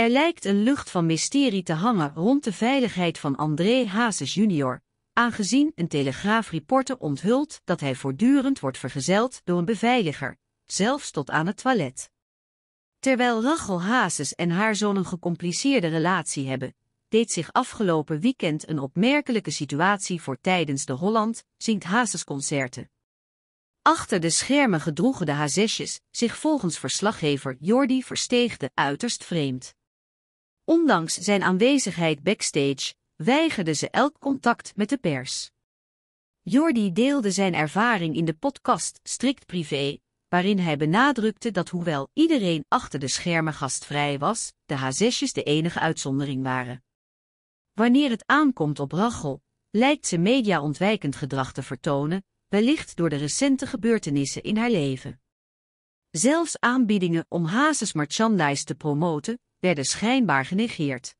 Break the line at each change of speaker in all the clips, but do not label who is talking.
Er lijkt een lucht van mysterie te hangen rond de veiligheid van André Hazes jr., aangezien een telegraafreporter onthult dat hij voortdurend wordt vergezeld door een beveiliger, zelfs tot aan het toilet. Terwijl Rachel Hazes en haar zoon een gecompliceerde relatie hebben, deed zich afgelopen weekend een opmerkelijke situatie voor tijdens de Holland Zingt Hazes concerten. Achter de schermen gedroegen de Hazesjes zich volgens verslaggever Jordi Versteegde uiterst vreemd. Ondanks zijn aanwezigheid backstage weigerde ze elk contact met de pers. Jordi deelde zijn ervaring in de podcast Strikt Privé, waarin hij benadrukte dat hoewel iedereen achter de schermen gastvrij was, de h de enige uitzondering waren. Wanneer het aankomt op Rachel, lijkt ze mediaontwijkend gedrag te vertonen, wellicht door de recente gebeurtenissen in haar leven. Zelfs aanbiedingen om Hazes merchandise te promoten, werden schijnbaar genegeerd.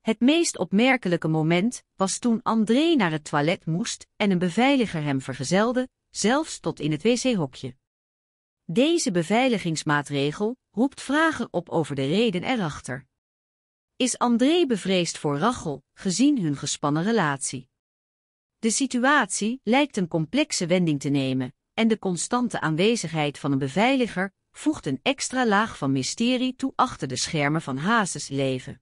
Het meest opmerkelijke moment was toen André naar het toilet moest en een beveiliger hem vergezelde, zelfs tot in het wc-hokje. Deze beveiligingsmaatregel roept vragen op over de reden erachter. Is André bevreesd voor Rachel, gezien hun gespannen relatie? De situatie lijkt een complexe wending te nemen, en de constante aanwezigheid van een beveiliger voegt een extra laag van mysterie toe achter de schermen van Hazes leven.